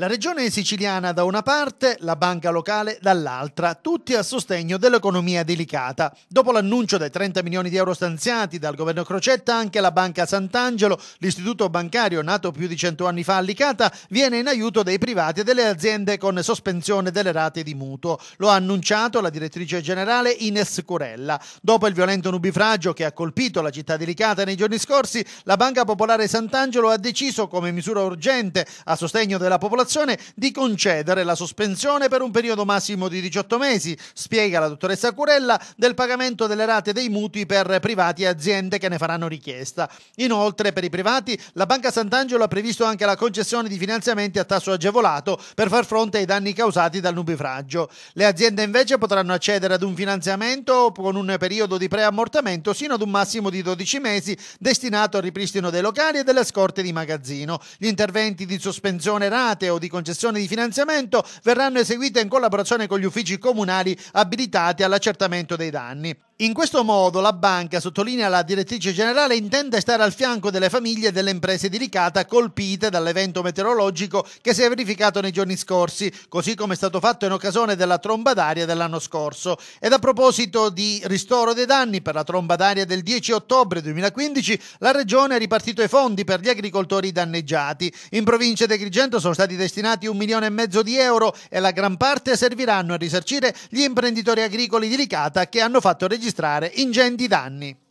La regione siciliana da una parte, la banca locale dall'altra, tutti a sostegno dell'economia delicata. Dopo l'annuncio dei 30 milioni di euro stanziati dal governo Crocetta, anche la Banca Sant'Angelo, l'istituto bancario nato più di 100 anni fa a Licata, viene in aiuto dei privati e delle aziende con sospensione delle rate di mutuo. Lo ha annunciato la direttrice generale Ines Curella. Dopo il violento nubifragio che ha colpito la città di Licata nei giorni scorsi, la Banca Popolare Sant'Angelo ha deciso come misura urgente a sostegno della popolazione situazione di concedere la sospensione per un periodo massimo di 18 mesi, spiega la dottoressa Curella, del pagamento delle rate dei mutui per privati e aziende che ne faranno richiesta. Inoltre, per i privati, la Banca Sant'Angelo ha previsto anche la concessione di finanziamenti a tasso agevolato per far fronte ai danni causati dal nubifragio. Le aziende invece potranno accedere ad un finanziamento con un periodo di preammortamento sino ad un massimo di 12 mesi destinato al ripristino dei locali e delle scorte di magazzino. Gli interventi di sospensione rate o o di concessione di finanziamento verranno eseguite in collaborazione con gli uffici comunali abilitati all'accertamento dei danni. In questo modo la banca, sottolinea la direttrice generale, intende stare al fianco delle famiglie e delle imprese di ricata colpite dall'evento meteorologico che si è verificato nei giorni scorsi, così come è stato fatto in occasione della tromba d'aria dell'anno scorso. Ed a proposito di ristoro dei danni per la tromba d'aria del 10 ottobre 2015, la Regione ha ripartito i fondi per gli agricoltori danneggiati. In provincia di Agrigento sono stati destinati un milione e mezzo di euro e la gran parte serviranno a risarcire gli imprenditori agricoli di ricata che hanno fatto registrare registrare ingenti danni.